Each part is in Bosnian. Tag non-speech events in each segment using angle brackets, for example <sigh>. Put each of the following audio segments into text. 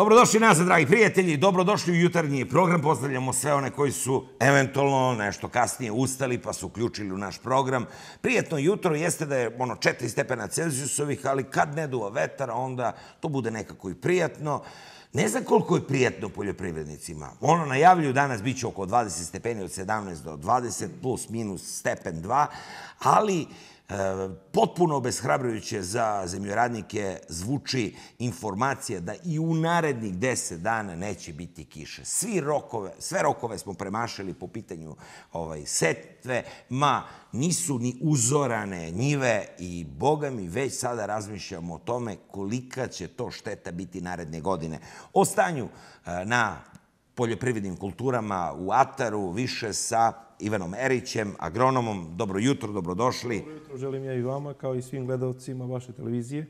Dobrodošli nazad, dragi prijatelji, dobrodošli u jutarnji program. Pozdravljamo sve one koji su eventualno nešto kasnije ustali pa su uključili u naš program. Prijetno jutro jeste da je ono, 4 stepena Celsjusovih, ali kad ne duva vetar, onda to bude nekako i prijatno. Ne znam koliko je prijatno poljoprivrednicima. Ono najavljuju danas biće oko 20 stepeni od 17 do 20, plus minus stepen 2, ali E, potpuno obezhrabrujuće za zemljoradnike zvuči informacija da i u narednih deset dana neće biti kiše. Svi rokove, sve rokove smo premašili po pitanju ovaj, setve, ma nisu ni uzorane njive i boga mi već sada razmišljamo o tome kolika će to šteta biti naredne godine. O stanju e, na poljoprivrednim kulturama u Ataru, više sa Ivanom Erićem, agronomom. Dobro jutro, dobrodošli. Dobro jutro, želim ja i vama, kao i svim gledalcima vaše televizije.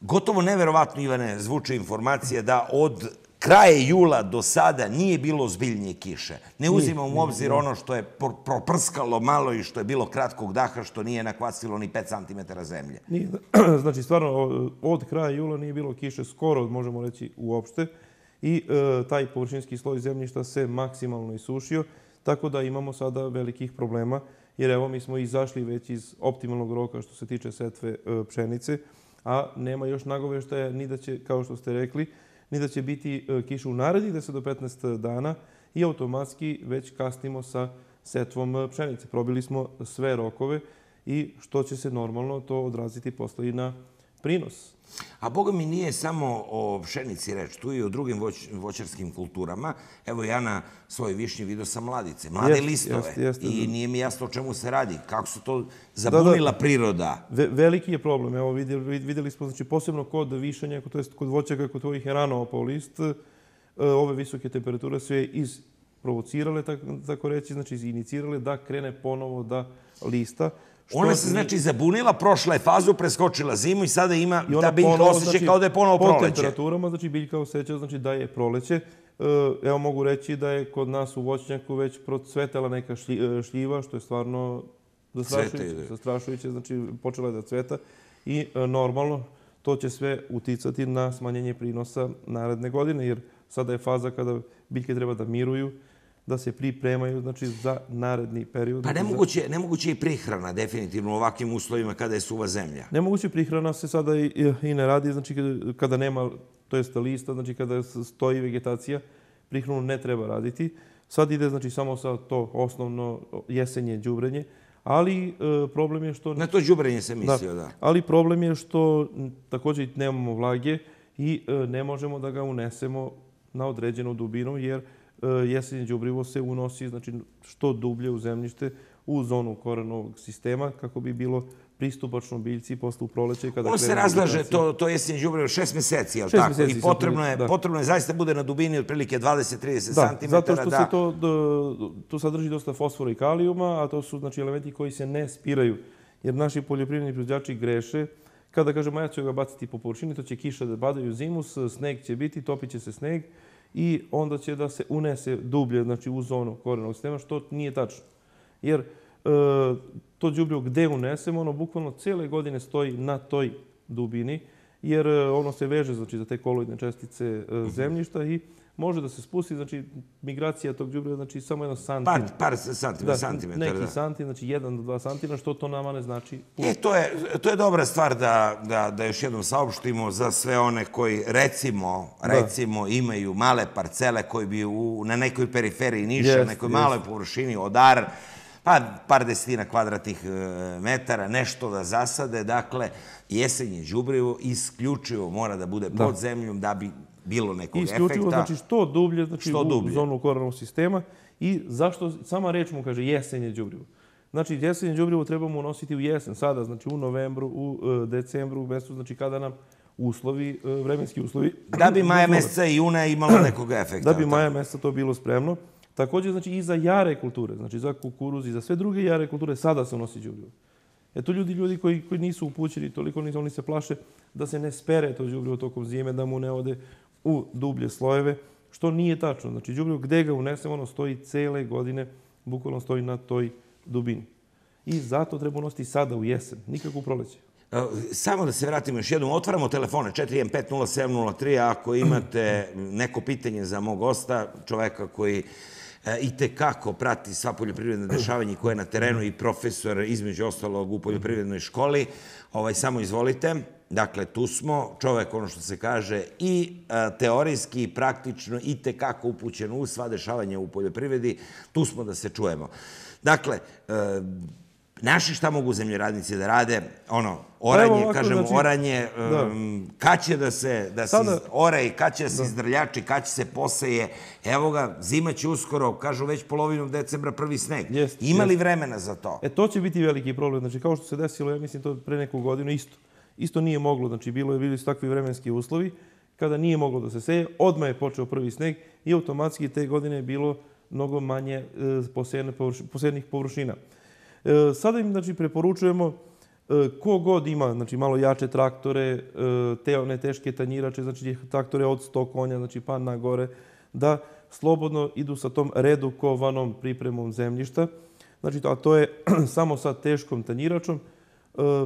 Gotovo neverovatno, Ivane, zvuče informacija da od kraje jula do sada nije bilo zbiljnije kiše. Ne uzimam u obzir ono što je proprskalo malo i što je bilo kratkog daha, što nije nakvasilo ni 5 cm zemlje. Nije, <clears throat> znači, stvarno, od kraja jula nije bilo kiše skoro, možemo reći, uopšte i e, taj površinski sloj zemljišta se maksimalno isušio, tako da imamo sada velikih problema, jer evo mi smo izašli već iz optimalnog roka što se tiče setve e, pšenice, a nema još nagoveštaja ni da će, kao što ste rekli, ni da će biti e, kiša u naredi 10 do 15 dana i automatski već kasnimo sa setvom pšenice. Probili smo sve rokove i što će se normalno to odraziti posle i na pšenice prinos. A Boga mi nije samo o pšenici reč, tu i o drugim voćarskim kulturama. Evo ja na svoj višnji vidio sam mladice, mlade listove. I nije mi jasno o čemu se radi, kako su to zabunila priroda. Veliki je problem, evo videli vidjeli smo, znači posebno kod višanja, to jest kod voćaka, kod tvojih je rano opao list, e, ove visoke temperature su je isprovocirale, tako, tako reći, znači inicirale da krene ponovo da lista. Ona se znači zabunila, prošla je fazu, preskočila zimu i sada ima I ta biljka ponovo, osjeća znači, kao da je ponovo proleće. Po temperaturama znači, biljka osjeća znači, da je proleće. E, evo mogu reći da je kod nas u voćnjaku već procvetala neka e, šljiva, što je stvarno zastrašujuće. Znači, počela je da cveta i e, normalno to će sve uticati na smanjenje prinosa naredne godine, jer sada je faza kada biljke treba da miruju da se pripremaju znači, za naredni period. Pa nemoguće, za... nemoguće i prihrana definitivno u ovakvim uslovima kada je suva zemlja. Nemoguće je prihrana se sada i, i ne radi, znači kada nema, to jest lista, znači kada stoji vegetacija, prihranu ne treba raditi. Sad ide znači samo sa to osnovno jesenje, džubrenje, ali e, problem je što... Na to džubrenje se mislio, da. Ali problem je što također nemamo vlage i e, ne možemo da ga unesemo na određenu dubinu, jer E, jesenje džubrivo se unosi znači, što dublje u zemljište u zonu koranovog sistema kako bi bilo pristupačno biljci posle u proleće. Kada se razlaže, to, to jesenje džubrivo, šest meseci, ali tako? I potrebno je, potrebno je zaista bude na dubini otprilike 20-30 cm. Da, Zato što se to, to sadrži dosta fosfora i kalijuma, a to su znači, elementi koji se ne spiraju. Jer naši poljoprivredni proizvodjači greše kada kažemo ja ću ga baciti po površini, to će kiša da badaju zimus, sneg će biti, topit će se sneg, i onda će da se unese dublje znači, u zonu korenog sistema, što nije tačno. Jer e, to džubljivo gde unesemo, ono bukvalno cijele godine stoji na toj dubini, jer e, ono se veže znači, za te koloidne čestice e, mhm. zemljišta i može da se spusti, znači migracija tog djubra je znači, samo jedan santim. Par, par santima, da, santimetar. Neki santim, znači jedan do dva santima, što to nama ne znači. E, to, je, to je dobra stvar da, da, da još jednom saopštimo za sve one koji recimo, recimo imaju male parcele koji bi na nekoj periferiji niša, yes, nekoj maloj površini odar, pa par desetina kvadratnih e, metara, nešto da zasade. Dakle, jesenje džubrivo isključivo mora da bude pod zemljom da bi bilo nekog efekta. Isključivo, znači što dublje, znači u zonu koronavog sistema. I zašto, sama reč mu kaže jesenje džubrivo. Znači, jesenje džubrivo trebamo nositi u jesen, sada, znači u novembru, u e, decembru, u mjestu, znači kada nam uslovi, e, vremenski uslovi. Da bi <clears throat> maja mjeseca i juna imalo nekog <clears throat> efekta. Da bi maja mjeseca to bilo spremno. Također, znači, i za jare kulture, znači za kukuruz i za sve druge jare kulture, sada se nosi džubrivo. E to ljudi, ljudi koji, koji nisu upućeni, toliko nisu, oni se plaše da se ne spere to džubrivo tokom zime, da mu ne ode u dublje slojeve, što nije tačno. Znači, džubrivo gde ga unesemo, ono stoji cele godine, bukvalno stoji na toj dubini. I zato treba nositi sada u jesen, nikako u proleće. E, samo da se vratimo još jednom, otvaramo telefone 415 0703, ako imate neko pitanje za mog gosta, čoveka koji E, i te kako prati sva poljoprivredna dešavanja koja je na terenu i profesor između ostalog u poljoprivrednoj školi. Ovaj, Samo izvolite. Dakle, tu smo. Čovek, ono što se kaže, i e, teorijski, i praktično, i te kako upućen u sva dešavanja u poljoprivredi. Tu smo da se čujemo. Dakle, e, Naši šta mogu zemljeradnici da rade? Ono, pa oranje, ovako, kažem, znači, oranje, um, kad će da se, da sada, se oraj, kad će da se izdrljači, kad će se poseje. Evo ga, zima će uskoro, kažu već polovinom decembra prvi sneg. Jest, Ima li vremena za to? E, to će biti veliki problem. Znači, kao što se desilo, ja mislim, to pre neku godinu isto. Isto nije moglo. Znači, bilo je, bili su takvi vremenski uslovi kada nije moglo da se seje. Odmah je počeo prvi sneg i automatski te godine je bilo mnogo manje e, posejene, posejenih površina. površina. E, sada im znači, preporučujemo e, ko god ima znači, malo jače traktore, e, te one teške tanjirače, znači traktore od 100 konja, znači pa na gore, da slobodno idu sa tom redukovanom pripremom zemljišta. Znači, a to je <clears throat> samo sa teškom tanjiračom,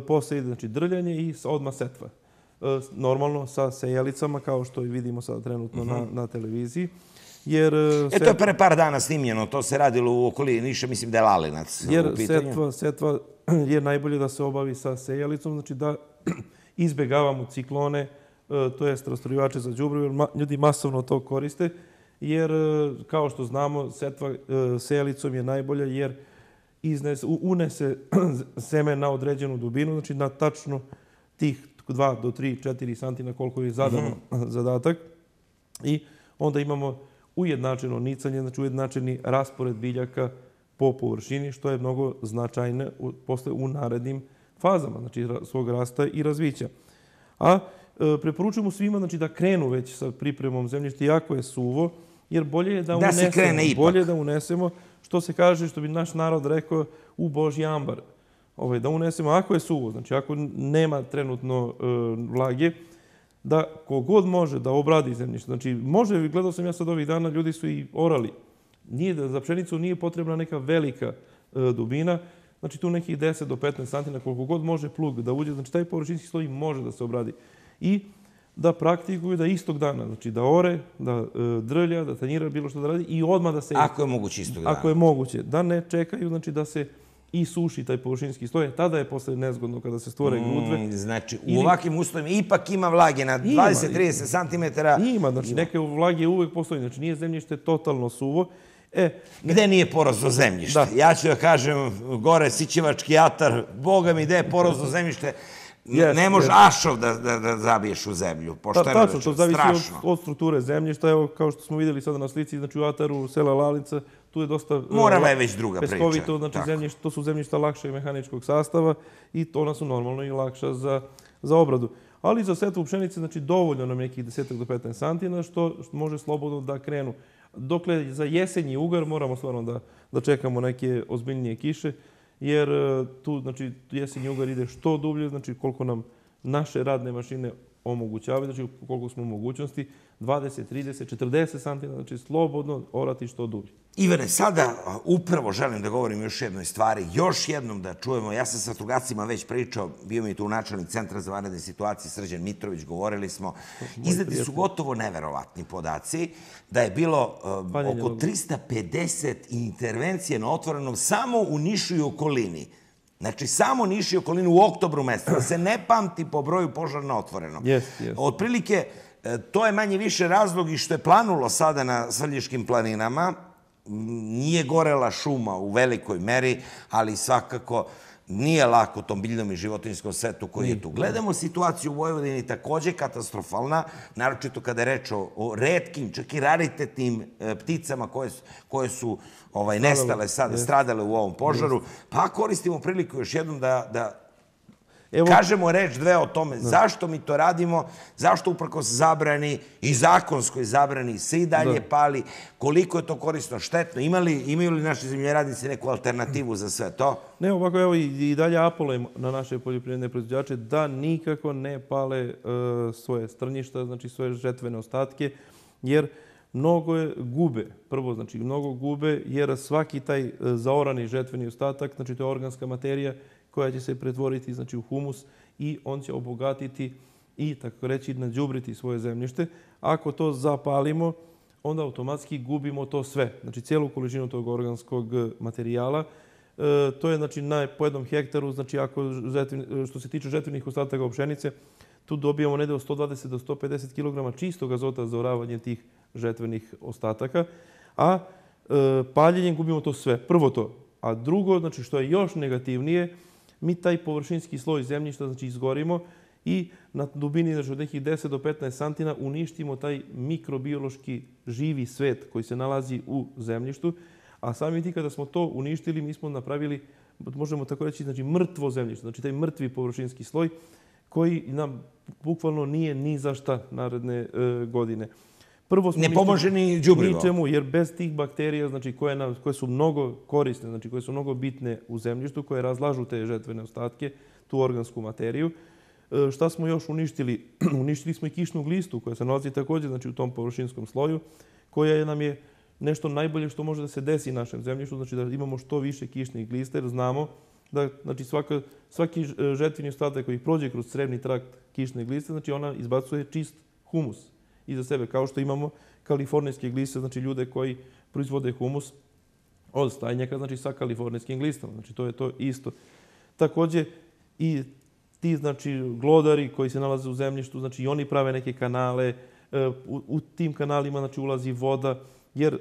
posle ide znači, drljanje i odmah setva. Normalno sa sejelicama, kao što i vidimo sada trenutno na, mhm. na televiziji jer... E, e to je pre par dana snimljeno, to se radilo u okolini Niša, mislim da je Lalinac jer Setva, setva <clears throat> je najbolje da se obavi sa sejalicom, znači da <clears throat> izbjegavamo ciklone, e, to je strastrojivače za džubrivo, ljudi masovno to koriste, jer e, kao što znamo, setva sejalicom je najbolja jer iznese, unese <clears throat> seme na određenu dubinu, znači na tačno tih 2 do 3, 4 santina koliko je zadano mhm. zadatak. I onda imamo ujednačeno nicanje, znači ujednačeni raspored biljaka po površini, što je mnogo značajne posle u narednim fazama znači svog rasta i razvića. A e, preporučujemo svima znači, da krenu već sa pripremom zemljišta, jako je suvo, jer bolje je da, unesemo, bolje da unesemo, što se kaže, što bi naš narod rekao, u Božji ambar. Ove, ovaj, da unesemo, ako je suvo, znači ako nema trenutno e, vlage, da kogod može da obradi zemljište. Znači, može, gledao sam ja sad ovih dana, ljudi su i orali. Nije, za pšenicu nije potrebna neka velika e, dubina, znači tu nekih 10 do 15 santina, koliko god može plug da uđe, znači taj površinski sloj može da se obradi. I da praktikuju da istog dana, znači da ore, da e, drlja, da tanjira, bilo što da radi i odmah da se... Ako je moguće istog dana. Ako je moguće. Da ne čekaju, znači da se i suši taj površinski sloj, tada je posle nezgodno kada se stvore grudve. Mm, znači, u ovakvim uslovima ipak ima vlage na 20-30 cm. Ima, znači, neke vlage uvek postoji. Znači, nije zemljište totalno suvo. E, gde nije porozno zemljište? Ja ću da kažem, gore, Sićevački atar, boga mi, gde je porozno <laughs> zemljište? ne može ašov da, da, da zabiješ u zemlju, pošto je strašno. To zavisi Od, strukture zemlje, što Evo, kao što smo videli sada na slici, znači u Ataru, sela Lalica, tu je dosta... Morala ono, je već druga peskovito, priča. Znači, zemljiš, to su zemljišta lakšeg mehaničkog sastava i to ona su normalno i lakša za, za obradu. Ali za setvu pšenice, znači, dovoljno nam nekih 10 do 15 santina, što, što može slobodno da krenu. Dokle, za jesenji ugar moramo stvarno da, da čekamo neke ozbiljnije kiše jer e, tu, znači, jesen jugar ide što dublje, znači koliko nam naše radne mašine omogućavaju, znači koliko smo u mogućnosti, 20, 30, 40 cm, znači slobodno orati što dublje. Ivane, sada upravo želim da govorim još jednoj stvari, još jednom da čujemo. Ja sam sa Tugacima već pričao, bio mi tu načelnik Centra za vanredne situacije, Srđan Mitrović, govorili smo. Izdati su gotovo neverovatni podaci da je bilo e, oko 350 intervencije na otvorenom samo u Nišu i okolini. Znači, samo Niš i okolini u oktobru mesta. se ne pamti po broju požara na otvorenom. Yes, yes. E, to je manje više razlog i što je planulo sada na Srljiškim planinama, nije gorela šuma u velikoj meri, ali svakako nije lako tom biljnom i životinjskom svetu koji je tu. Gledamo situaciju u Vojvodini takođe katastrofalna, naročito kada je reč o, o redkim, čak i raritetnim e, pticama koje, koje su ovaj, nestale sada, stradale u ovom požaru. Pa koristimo priliku još jednom da, da, Evo... Kažemo reč dve o tome. Zašto mi to radimo? Zašto uprkos zabrani i zakonskoj zabrani se i dalje pali? Koliko je to korisno štetno? Imali, imaju li naši zemljeradnici neku alternativu za sve to? Ne, ovako evo i, dalje apolujem na naše poljoprivredne proizvođače da nikako ne pale e, svoje strnjišta, znači svoje žetvene ostatke, jer mnogo je gube. Prvo, znači mnogo gube, jer svaki taj e, zaorani žetveni ostatak, znači to je organska materija, koja će se pretvoriti znači, u humus i on će obogatiti i tako reći nađubriti svoje zemljište. Ako to zapalimo, onda automatski gubimo to sve, znači cijelu količinu tog organskog e, materijala. E, to je znači na po jednom hektaru, znači ako žetvin, e, što se tiče žetvenih ostataka pšenice, tu dobijamo nedeo 120 do 150 kg čistog azota za oravanje tih žetvenih ostataka, a e, paljenjem gubimo to sve, prvo to. A drugo, znači što je još negativnije, mi taj površinski sloj zemljišta, znači izgorimo i na dubini znači, od nekih 10 do 15 santina uništimo taj mikrobiološki živi svet koji se nalazi u zemljištu. A sami ti kada smo to uništili, mi smo napravili, možemo tako reći, znači mrtvo zemljište, znači taj mrtvi površinski sloj koji nam bukvalno nije ni za šta naredne e, godine. godine. Prvo smo ne pomože ni džubrivo. jer bez tih bakterija znači, koje, na, koje su mnogo korisne, znači, koje su mnogo bitne u zemljištu, koje razlažu te žetvene ostatke, tu organsku materiju, e, šta smo još uništili? <clears throat> uništili smo i kišnu glistu koja se nalazi također znači, u tom površinskom sloju, koja je, nam je nešto najbolje što može da se desi našem zemljištu, znači da imamo što više kišnih glista, jer znamo da znači, svaka, svaki e, žetveni ostatak koji prođe kroz srebni trakt kišne gliste, znači ona izbacuje čist humus, i za sebe, kao što imamo kalifornijske gliste, znači ljude koji proizvode humus od stajnjaka, znači sa kalifornijskim glistama. Znači to je to isto. Takođe, i ti znači glodari koji se nalaze u zemljištu, znači i oni prave neke kanale, e, u, u tim kanalima znači ulazi voda, jer e,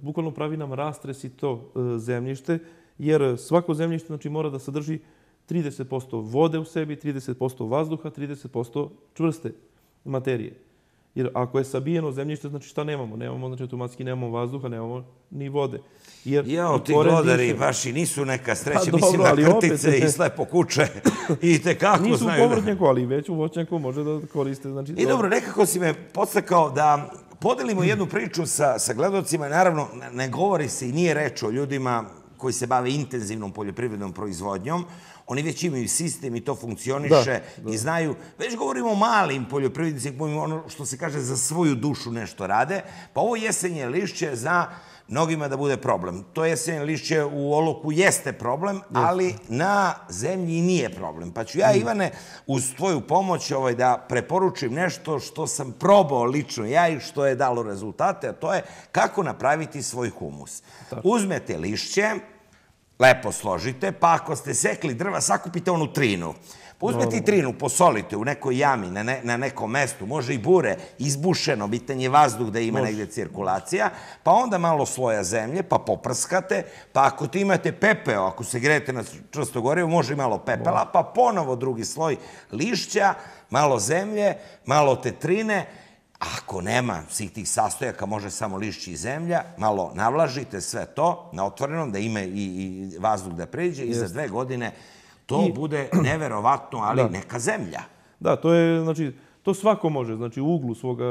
bukvalno pravi nam rastresi to e, zemljište, jer svako zemljište znači mora da sadrži 30% vode u sebi, 30% vazduha, 30% čvrste materije. Jer ako je sabijeno zemljište, znači šta nemamo? Nemamo, znači automatski nemamo vazduha, nemamo ni vode. Jer ja, ti glodari baš i nisu neka sreća, pa mislim na krtice i slepo kuće <laughs> i te kako nisu znaju. Nisu u povrtnjaku, ali već u voćnjaku može da koriste. Znači, I dobro, nekako si me podstakao da podelimo jednu priču sa, sa gledocima. Naravno, ne govori se i nije reč o ljudima koji se bave intenzivnom poljoprivrednom proizvodnjom, oni već imaju sistem i to funkcioniše i znaju. Već govorimo o malim poljoprivrednicima, ono što se kaže za svoju dušu nešto rade, pa ovo jesenje lišće za mnogima da bude problem. To jesenje lišće u oloku jeste problem, ali na zemlji nije problem. Pa ću ja, mm. Ivane, uz tvoju pomoć ovaj, da preporučim nešto što sam probao lično ja i što je dalo rezultate, a to je kako napraviti svoj humus. Uzmete lišće, lepo složite, pa ako ste sekli drva, sakupite onu trinu. Uzmeti trinu, posolite u nekoj jami, na, na nekom mestu, može i bure, izbušeno, bitan je vazduh da ima može. negde cirkulacija, pa onda malo sloja zemlje, pa poprskate, pa ako ti imate pepeo, ako se grete na čvrsto gorivo, može i malo pepela, pa ponovo drugi sloj lišća, malo zemlje, malo tetrine, trine, Ako nema svih tih sastojaka, može samo lišći i zemlja, malo navlažite sve to na otvorenom, da ima i, i vazduh da pređe Jeste. i za dve godine to bude neverovatno, ali neka zemlja. Da, to je, znači, to svako može. Znači, u uglu svoga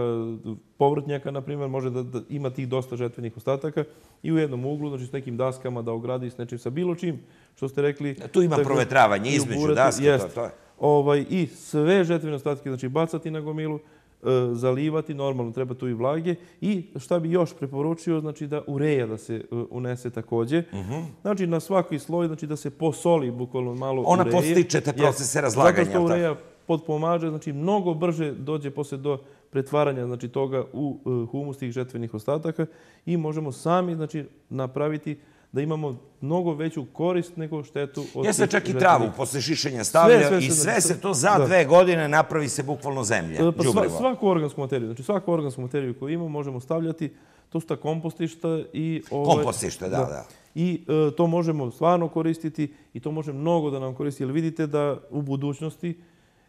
povrtnjaka, na primjer, može da, ima tih dosta žetvenih ostataka i u jednom uglu, znači, s nekim daskama da ogradi s nečim, sa bilo čim, što ste rekli. Da, tu ima provetravanje između daske, to, to je. Ovaj, I sve žetvene ostatke, znači, bacati na gomilu, E, zalivati, normalno treba tu i vlage. I šta bi još preporučio, znači da ureja da se e, unese takođe. Mhm. Znači na svaki sloj, znači da se posoli bukvalno malo ureje. Ona postiče te procese razlaganja. Zato što ureja podpomaže, znači mnogo brže dođe posle do pretvaranja znači, toga u e, humus tih žetvenih ostataka i možemo sami znači, napraviti da imamo mnogo veću korist nego štetu. Jeste čak i travu posle šišenja stavlja i sve se to za dve godine napravi se bukvalno zemlja. Pa, sva, svaku organsku materiju, znači svaku organsku materiju koju imamo možemo stavljati, to su ta kompostišta i... Ove, ovaj- kompostišta, da, da. I e, to možemo stvarno koristiti i to može mnogo da nam koristi, jer vidite da u budućnosti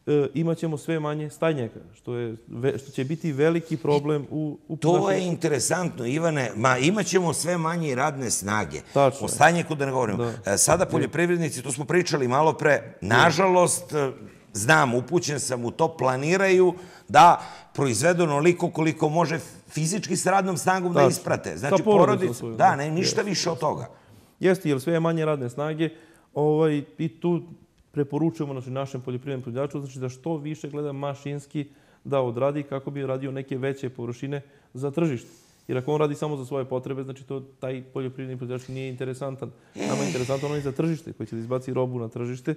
E, imat ćemo sve manje stajnjaka, što, je, što će biti veliki problem u... u to je interesantno, Ivane. Ma, imat ćemo sve manje radne snage. Tačno. O stajnjaku da ne govorimo. E, sada e. poljoprivrednici, to smo pričali malo pre, nažalost, znam, upućen sam u to, planiraju da proizvedu onoliko koliko može fizički s radnom snagom da isprate. Znači, Ta Da, ne, ništa više od toga. Jeste, jer sve manje radne snage. Ovaj, I tu preporučujemo znači, našem poljoprivrednom proizvodjaču, znači da što više gleda mašinski da odradi kako bi radio neke veće površine za tržište. Jer ako on radi samo za svoje potrebe, znači to taj poljoprivredni proizvodjač nije interesantan. Nama je interesantan onaj za tržište koji će da izbaci robu na tržište.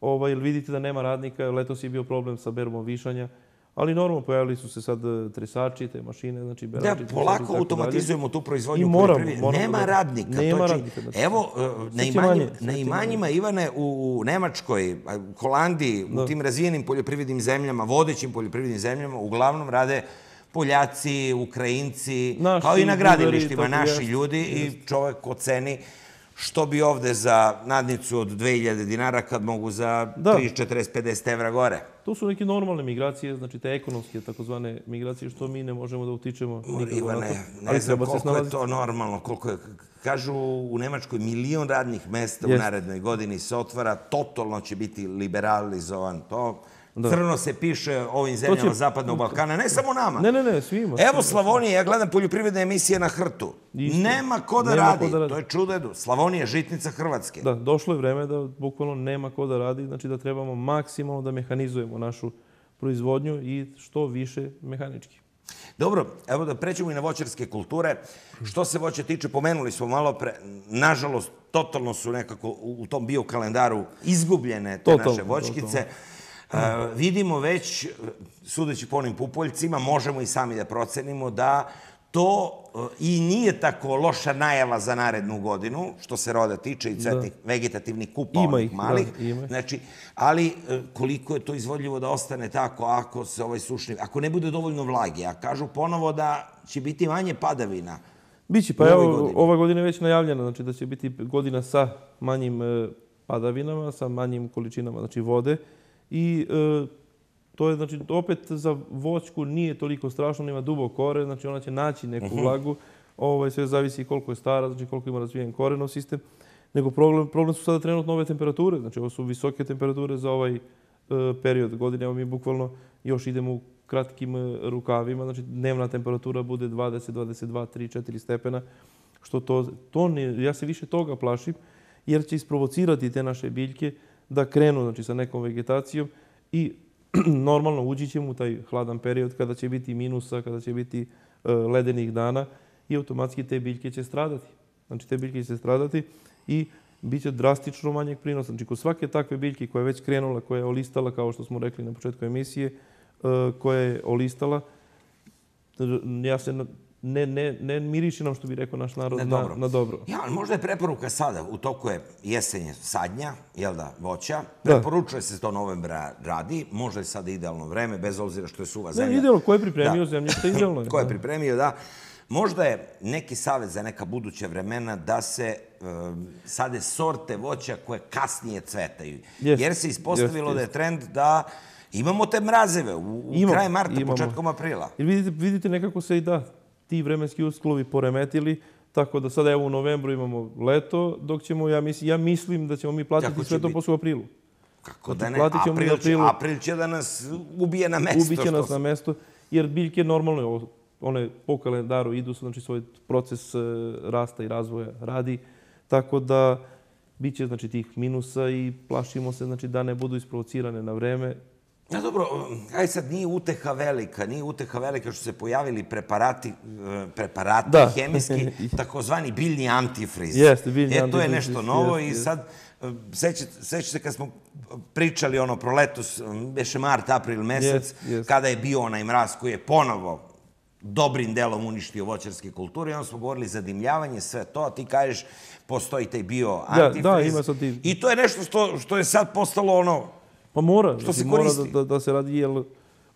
Ovaj, vidite da nema radnika, letos je bio problem sa berbom višanja, Ali normalno, pojavili su se sad e, tresači, te mašine, znači beračice. Da, polako automatizujemo tu proizvodnju I moramo, moramo Nema da, radnika. Nema radnika. Evo, e, na imanjima, na imanjima Ivane u Nemačkoj, Holandiji, u tim razvijenim poljoprivrednim zemljama, vodećim poljoprivrednim zemljama, uglavnom rade Poljaci, Ukrajinci, naši kao i na gradilištima, naši ljudi i čovek oceni ceni što bi ovde za nadnicu od 2000 dinara kad mogu za 3, 40, 50 evra gore? To su neke normalne migracije, znači te ekonomske takozvane migracije, što mi ne možemo da utičemo. Ivane, ne znam koliko je to normalno, koliko je... Kažu u Nemačkoj milion radnih mesta u narednoj godini se otvara, totalno će biti liberalizovan to da. crno se piše ovim zemljama Zapadnog Balkana, ne samo nama. Ne, ne, ne, svima. Evo Slavonije, ja gledam poljoprivredne emisije na Hrtu. Isto. Nema, ko da, radi. to je čudedu. Slavonija, žitnica Hrvatske. Da, došlo je vreme da bukvalno nema ko da radi, znači da trebamo maksimalno da mehanizujemo našu proizvodnju i što više mehanički. Dobro, evo da pređemo i na voćarske kulture. Što se voće tiče, pomenuli smo malo pre, nažalost, totalno su nekako u tom bio kalendaru izgubljene te naše voćkice. Totalno. E, vidimo već, sudeći po onim pupoljcima, možemo i sami da procenimo da to e, i nije tako loša najava za narednu godinu, što se roda tiče i cvetnih vegetativnih kupa onih malih. Znači, ali e, koliko je to izvodljivo da ostane tako ako se ovaj sušni, ako ne bude dovoljno vlage, a kažu ponovo da će biti manje padavina Biće, pa evo, ova godina je već najavljena, znači da će biti godina sa manjim padavinama, sa manjim količinama znači vode i e, to je znači opet za voćku nije toliko strašno, ona ima dubo kore, znači ona će naći neku mhm. vlagu. Ovaj sve zavisi koliko je stara, znači koliko ima razvijen koreno sistem. Nego problem problem su sada trenutno ove temperature, znači ovo su visoke temperature za ovaj e, period godine, evo mi bukvalno još idemo u kratkim e, rukavima, znači dnevna temperatura bude 20, 22, 3, 4 stepena, što to, to ne, ja se više toga plašim, jer će isprovocirati te naše biljke, da krenu znači, sa nekom vegetacijom i <clears throat> normalno ući ćemo u taj hladan period kada će biti minusa, kada će biti e, ledenih dana i automatski te biljke će stradati. Znači te biljke će stradati i bit će drastično manjeg prinosa. Znači kod svake takve biljke koja je već krenula, koja je olistala, kao što smo rekli na početku emisije, e, koja je olistala, ja se ne, ne, ne miriši nam, što bi rekao naš narod, na dobro. Na, dobro. Ja, ali možda je preporuka sada, u toku je jesenje sadnja, jel da, voća, preporučuje se to novembra radi, možda je sada idealno vreme, bez obzira što je suva zemlja. Ne, idealno, ko je pripremio da. zemlje, što je idealno. ko je pripremio, da. Možda je neki savjet za neka buduća vremena da se e, sade sorte voća koje kasnije cvetaju. Jer se ispostavilo da je trend da Imamo te mrazeve u, u kraju marta, imamo. početkom aprila. I vidite, vidite nekako se i da, ti vremenski usklovi poremetili, tako da sada evo u novembru imamo leto, dok ćemo, ja mislim, ja mislim da ćemo mi platiti sve to posle aprilu. Kako znači, da ne, april će, april, će da nas ubije na mesto. Ubiće nas na mesto, jer biljke normalno, one po kalendaru idu, znači svoj proces e, rasta i razvoja radi, tako da bit će znači, tih minusa i plašimo se znači, da ne budu isprovocirane na vreme, Na dobro, aj sad nije uteha velika, nije uteha velika što se pojavili preparati, e, preparati da. hemijski, <laughs> takozvani biljni antifriz. Jeste, biljni antifriz. E, to je nešto novo i sad, e, sećate se kad smo pričali ono pro letos, beše mart, april, mesec, jest, jest. kada je bio onaj mraz koji je ponovo dobrim delom uništio voćarske kulture i onda smo govorili za dimljavanje, sve to, a ti kažeš postoji taj bio antifriz. Da, da, ima sad ti... I to je nešto što, što je sad postalo ono, Pa mora. Što se mora Da, da se radi, jer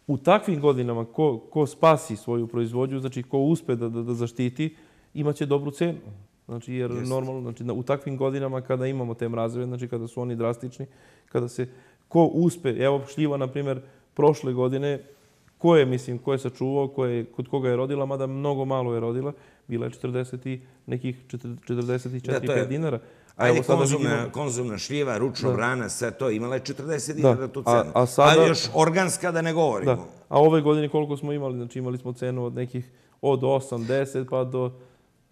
u takvim godinama ko, ko spasi svoju proizvodnju, znači ko uspe da, da, da zaštiti, imaće dobru cenu. Znači, jer Jest. normalno, znači, u takvim godinama kada imamo te mrazeve, znači kada su oni drastični, kada se ko uspe, evo šljiva, na primjer, prošle godine, ko je, mislim, ko je sačuvao, ko je, kod koga je rodila, mada mnogo malo je rodila, bila je 40 i nekih 44 dinara. Da, je... dinara. A evo sada vidimo konzumna šljiva, ručno brana, sve to, imala je 40 dinara tu cenu. A, a sada... još organska da ne govorimo. Da. A ove godine koliko smo imali? Znači imali smo cenu od nekih od 8, 10 pa do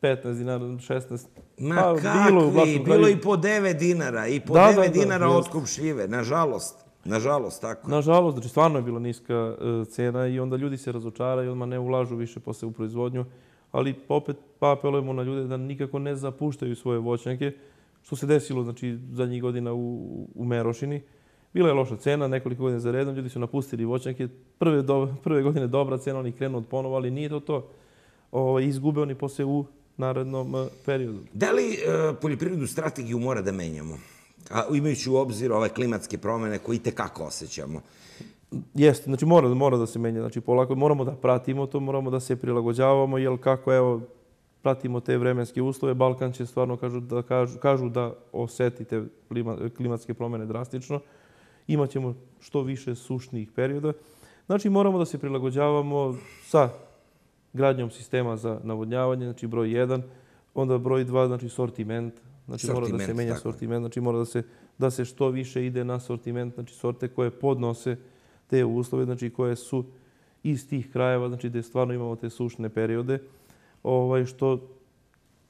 15 dinara, 16. Ma pa, kakvi, bilo, i po 9 dinara, i po 9 dinara otkup šljive, nažalost. Nažalost, tako. Nažalost, znači stvarno je bila niska e, cena i onda ljudi se razočaraju, odmah ne ulažu više posle u proizvodnju, ali opet pa apelujemo na ljude da nikako ne zapuštaju svoje voćnjake, što se desilo znači, zadnjih godina u, u Merošini. Bila je loša cena, nekoliko godina za redom, ljudi su napustili voćnjake. Prve, do, prve godine dobra cena, oni krenu od ponova, ali nije to to. O, ovaj, izgube oni posle u narednom eh, periodu. Da li e, poljoprivrednu strategiju mora da menjamo? A, imajući u obzir ove klimatske promjene koje i tekako osjećamo. Jeste, znači mora, mora da se menja, znači polako moramo da pratimo to, moramo da se prilagođavamo, jer kako evo, pratimo te vremenske uslove. Balkan će stvarno kažu da, kažu, kažu da osetite klimatske promjene drastično. Imaćemo što više sušnijih perioda. Znači, moramo da se prilagođavamo sa gradnjom sistema za navodnjavanje, znači broj 1, onda broj 2, znači sortiment, znači mora da se menja sortiment, znači mora da se, da se što više ide na sortiment, znači sorte koje podnose te uslove, znači koje su iz tih krajeva, znači gde stvarno imamo te sušne periode ovaj, što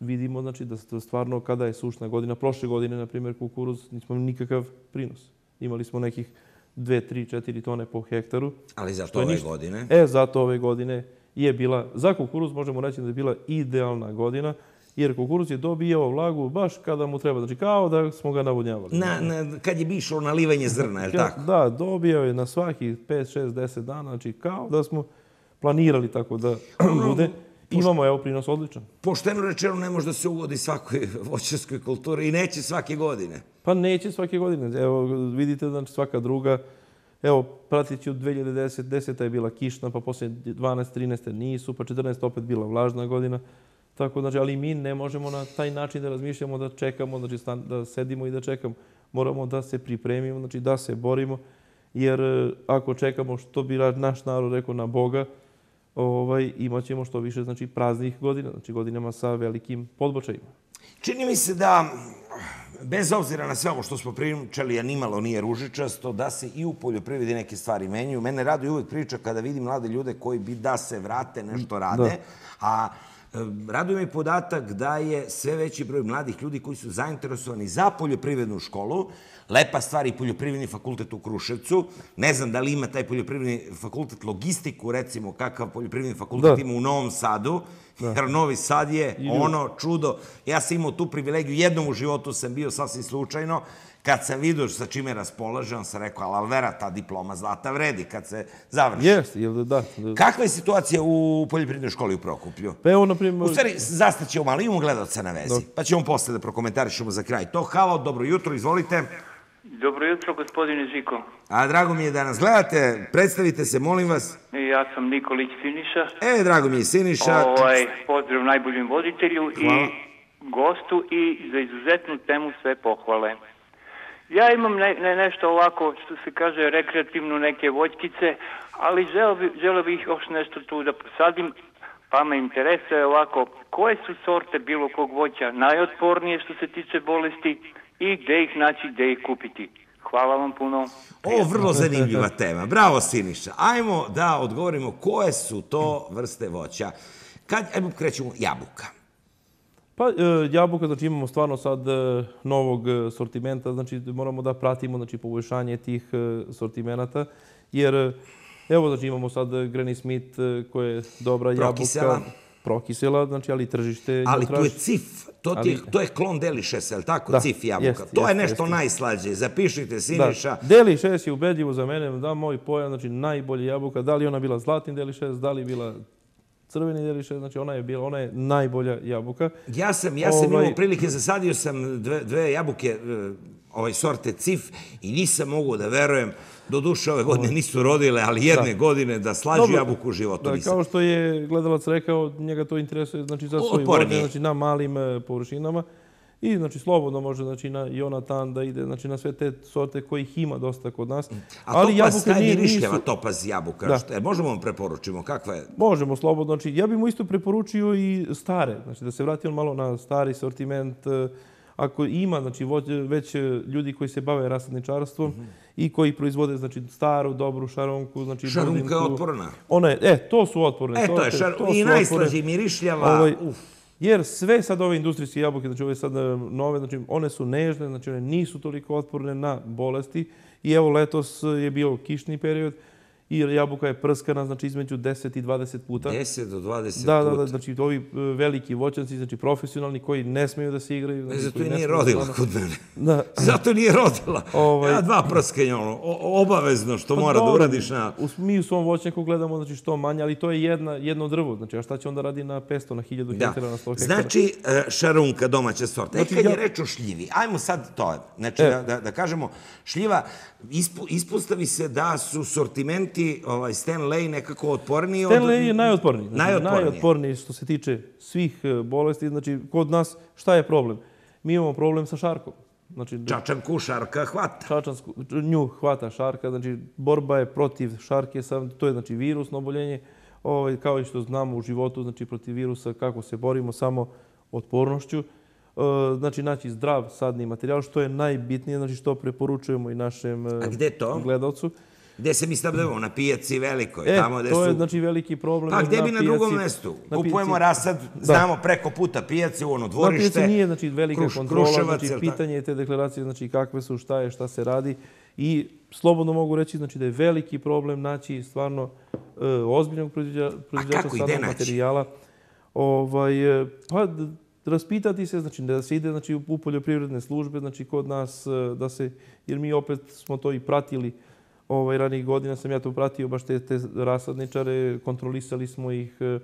vidimo znači da se stvarno kada je sušna godina, prošle godine, na primjer, kukuruz, nismo imali nikakav prinos. Imali smo nekih 2, 3, 4 tone po hektaru. Ali zato ove ništa. godine? E, zato ove godine je bila, za kukuruz možemo reći da je bila idealna godina, jer kukuruz je dobijao vlagu baš kada mu treba. Znači, kao da smo ga navodnjavali. Na, na, kad je bišlo ono na livanje zrna, je li tako? Da, dobijao je na svaki 5, 6, 10 dana. Znači, kao da smo planirali tako da ono, bude. Imamo, evo, prinos odličan. Pošteno rečeno, ne može da se uvodi svakoj <laughs> voćarskoj kulturi i neće svake godine. Pa neće svake godine. Evo, vidite, znači, svaka druga. Evo, pratit ću, 2010. je bila kišna, pa poslije 12. 13. nisu, pa 14. opet bila vlažna godina. Tako, znači, ali mi ne možemo na taj način da razmišljamo, da čekamo, znači, da sedimo i da čekamo. Moramo da se pripremimo, znači, da se borimo. Jer eh, ako čekamo, što bi naš narod rekao na Boga, ovaj, imaćemo što više znači, praznih godina, znači godinama sa velikim podbočajima. Čini mi se da, bez obzira na sve ovo što smo pričali, a nimalo nije ružičasto, da se i u poljoprivredi neke stvari menjuju. Mene raduje uvek priča kada vidim mlade ljude koji bi da se vrate, nešto rade, a Raduje me podatak da je sve veći broj mladih ljudi koji su zainteresovani za poljoprivrednu školu, lepa stvar i poljoprivredni fakultet u Kruševcu. Ne znam da li ima taj poljoprivredni fakultet logistiku, recimo, kakav poljoprivredni fakultet ima u Novom Sadu, jer Novi Sad je ono čudo. Ja sam imao tu privilegiju, jednom u životu sam bio sasvim slučajno, Kad sam vidio sa čime raspolaže, on sam rekao, ali vera, ta diploma zlata vredi kad se završi. Jest, jel da, da. Kakva je situacija u poljoprivrednoj školi u Prokuplju? Pa evo, na primjer... U stvari, zastaćemo malo, imamo gledalce na vezi. Da. Pa ćemo posle da prokomentarišemo za kraj to. Halo, dobro jutro, izvolite. Dobro jutro, gospodine Žiko. A drago mi je da nas gledate, predstavite se, molim vas. E, ja sam Nikolić Siniša. E, drago mi je Siniša. Ovaj, pozdrav najboljim voditelju i gostu i za izuzetnu temu sve pohvale. Ja imam ne, ne, nešto ovako, što se kaže, rekreativno neke voćkice, ali želeo bi, želeo bih još nešto tu da posadim, pa me interesuje ovako, koje su sorte bilo kog voća najotpornije što se tiče bolesti i gde ih naći, gde ih kupiti. Hvala vam puno. Ovo vrlo zanimljiva tema. Bravo, Siniša. Ajmo da odgovorimo koje su to vrste voća. Kad, ajmo krećemo jabuka. Pa e, jabuka, znači imamo stvarno sad e, novog e, sortimenta, znači moramo da pratimo znači, poboljšanje tih sortimenata, jer evo znači imamo sad Granny Smith koja je dobra jabuka. Prokisela. znači ali tržište... Ali tu je cif, to, ti, to je klon Delišes, je li tako? cif jabuka. to je nešto najslađe, zapišite Siniša. Da. 6 je ubedljivo za mene, da, moj pojam, znači najbolje jabuka, da li ona bila zlatin 6, da li bila crveni jeliše, znači ona je bila, ona je najbolja jabuka. Ja sam, ja sam ovaj- imao prilike, zasadio sam dve, dve jabuke e, ovaj sorte cif i nisam mogu da verujem, do duše ove godine ovaj- nisu rodile, ali jedne godine da slađu jabuku u životu nisam. kao što je gledalac rekao, njega to interesuje znači, za svoj vode, znači na malim e, površinama. I znači slobodno može znači na Jonathan da ide, znači na sve te sorte kojih ima dosta kod nas. A Ali topaz, jabuka nije rišljava nisu... topaz jabuka, da. što je, možemo vam preporučimo, kakva je? Možemo slobodno, znači ja bih mu isto preporučio i stare, znači da se vrati on malo na stari sortiment, eh, ako ima znači već eh, ljudi koji se bave rasadničarstvom mm -hmm. i koji proizvode znači staru dobru šaronku znači šaronka je otporna ona je e to su otporne e, to, to je šar... to i najslađi mirišljava ovaj, uf Jer sve sad ove industrijske jabuke, znači ove sad nove, znači one su nežne, znači one nisu toliko otporne na bolesti. I evo letos je bio kišni period, i jabuka je prskana znači između 10 i 20 puta. 10 do 20 puta. Da, da, znači ovi e, veliki voćanci, znači profesionalni koji ne smeju da se igraju. E, znači, zato i nije rodila ono- kod mene. <laughs> Da. <laughs> Zato nije rodila. Ovaj- ja dva prskanja, ono, obavezno što pa mora da uradiš na... U, mi u svom voćnjaku gledamo znači, što manje, ali to je jedna, jedno drvo. Znači, a šta će onda radi na 500, na 1000 hektara, na 100 hektara? Znači, e, šarunka domaća sorta. Znači, e, kad je reč o šljivi, ajmo sad to. Znači, da, da, kažemo, šljiva, ispu, ispustavi se da su sortiment ti ovaj Stan Lay nekako otporniji? Stan Lay je najotporniji. Znači, najotporniji. Najotporniji što se tiče svih e, bolesti. Znači, kod nas šta je problem? Mi imamo problem sa šarkom. Znači, Čačanku šarka hvata. Čačansku, nju hvata šarka. Znači, borba je protiv šarke. To je znači virusno oboljenje. Ovaj, kao i što znamo u životu, znači protiv virusa, kako se borimo samo otpornošću. E, znači, naći zdrav sadni materijal, što je najbitnije, znači što preporučujemo i našem gledalcu. A gde to? gde se mi stavljamo, na pijaci velikoj, e, tamo gde su... to je znači veliki problem. Pa gde bi na drugom mestu? Na Kupujemo rasad, znamo da. preko puta pijaci u ono dvorište. Na pijaci nije znači velika kruš, kontrola, znači pitanje je te deklaracije, znači kakve su, šta je, šta se radi. I slobodno mogu reći znači da je veliki problem naći stvarno e, ozbiljnog proizvodjača sada materijala. Ovaj, e, pa raspitati se, znači da se ide znači, u poljoprivredne službe, znači kod nas e, da se, jer mi opet smo to i pratili, ovaj, ranih godina sam ja to pratio, baš te, te rasadničare, kontrolisali smo ih e,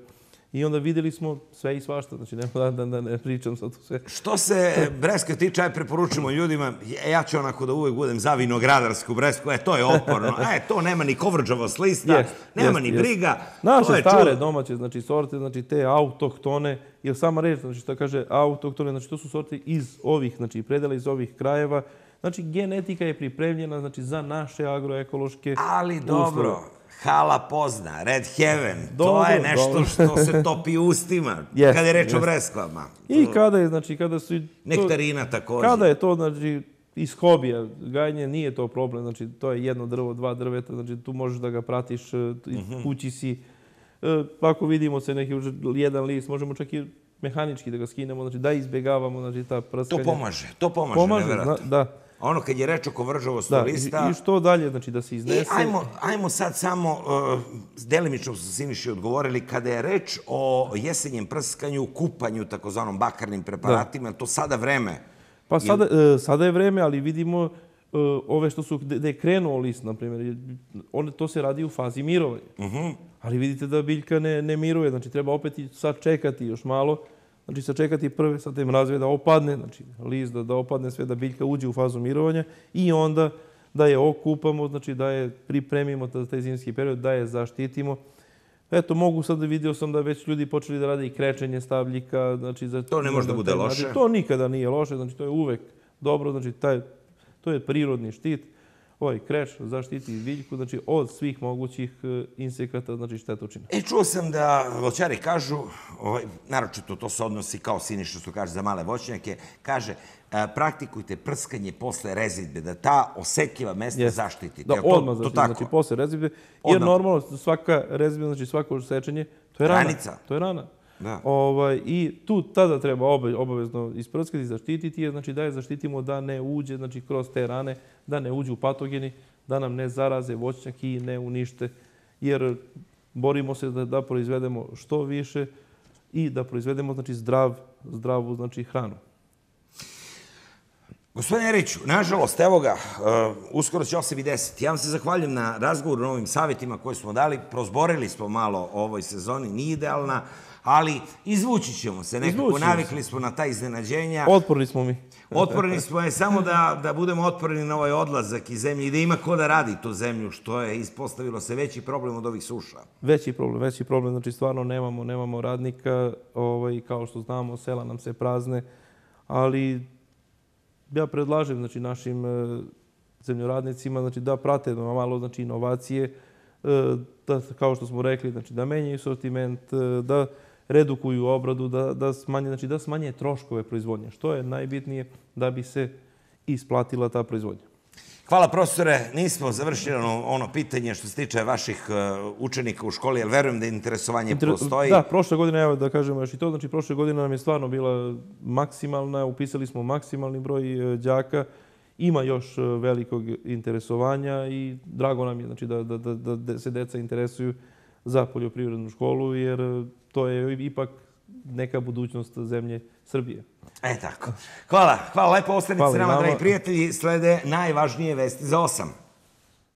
i onda videli smo sve i svašta, znači ne da, da, da ne pričam sad sve. Što se breska tiče, aj preporučujemo ljudima, ja ću onako da uvek budem za vinogradarsku bresku, e to je oporno, e to nema ni kovrđavost lista, yes, nema yes, ni briga. Yes. je stare čuda. domaće znači, sorte, znači te autohtone, jer sama reč, znači što kaže autohtone, znači to su sorte iz ovih, znači predela iz ovih krajeva, Znači, genetika je pripremljena znači, za naše agroekološke ustave. Ali dobro, ustave. hala pozna, Red Heaven, dobro, to je nešto dobro. što se topi ustima, yes, <laughs> kada je reč yes. o vreskvama. I kada je, znači, kada su... Nektarina također. Kada je to, znači, iz hobija gajanje, nije to problem. Znači, to je jedno drvo, dva drveta, znači, tu možeš da ga pratiš, e, mhm. kući si. Pa ako vidimo se neki už jedan list, možemo čak i mehanički da ga skinemo, znači da izbjegavamo znači, ta prskanja. To pomaže, to pomaže, pomaže nevjerojatno. Da, ono kad je reč o kovržavo stolista... Da, i, što dalje, znači da se iznese... I ajmo, ajmo sad samo, uh, delimično su Siniši odgovorili, kada je reč o jesenjem prskanju, kupanju, takozvanom bakarnim preparatima, da. to sada vreme? Pa je... sada, uh, sada je vreme, ali vidimo uh, ove što su, da je krenuo list, na primjer, one, to se radi u fazi mirovanja. Uh mhm. -huh. Ali vidite da biljka ne, ne miruje, znači treba opet sad čekati još malo, znači sačekati prve sa tem razve da opadne, znači list da, da opadne sve, da biljka uđe u fazu mirovanja i onda da je okupamo, znači da je pripremimo za taj zimski period, da je zaštitimo. Eto, mogu sad da vidio sam da već ljudi počeli da rade i krečenje stabljika. Znači, za, to ne može da bude loše. Znači, to nikada nije loše, znači to je uvek dobro, znači taj, to je prirodni štit ovaj kreš zaštiti viljku znači, od svih mogućih e, insekata, znači šta to čini. E, čuo sam da voćari kažu, ovaj, naročito to se odnosi kao sini što su kaže za male voćnjake, kaže e, praktikujte prskanje posle rezidbe, da ta osetljiva mesta yes. zaštitite. Da, odmah zaštitite, znači, znači posle rezidbe. Jer normalno svaka rezidba znači svako sečenje, to je rana. Ranica. To je rana. Ovaj, I tu tada treba obavezno isprskati, zaštititi je, znači da je zaštitimo da ne uđe znači, kroz te rane, da ne uđu patogeni, da nam ne zaraze voćnjak i ne unište. Jer borimo se da, da proizvedemo što više i da proizvedemo znači, zdrav, zdravu znači, hranu. Gospodine Eriću, nažalost, evo ga, uh, uskoro će 8 i 10. Ja vam se zahvaljujem na razgovoru na ovim savjetima koje smo dali. Prozborili smo malo o ovoj sezoni, nije idealna ali izvući ćemo se nekako, navikli smo na ta iznenađenja. Otporni smo mi. Otporni smo je samo da, da budemo otporni na ovaj odlazak iz zemlje i da ima ko da radi tu zemlju, što je ispostavilo se veći problem od ovih suša. Veći problem, veći problem, znači stvarno nemamo, nemamo radnika, ovaj, kao što znamo, sela nam se prazne, ali ja predlažem znači, našim e, zemljoradnicima znači, da prate malo znači, inovacije, e, da, kao što smo rekli, znači, da menjaju sortiment, e, da redukuju obradu, da, da, smanje, znači da smanje troškove proizvodnje, što je najbitnije da bi se isplatila ta proizvodnja. Hvala profesore, nismo završili ono, ono pitanje što se tiče vaših e, učenika u školi, jer verujem da interesovanje Inter postoji. Da, prošle godine, evo da kažemo još i znači to, znači prošle godine nam je stvarno bila maksimalna, upisali smo maksimalni broj uh, e, džaka, ima još e, velikog interesovanja i drago nam je znači, da, da, da, da se deca interesuju za poljoprivrednu školu, jer to je ipak neka budućnost zemlje Srbije. E tako. Hvala. Hvala lepo. Ostanite se nama, dragi prijatelji. Slede najvažnije vesti za osam.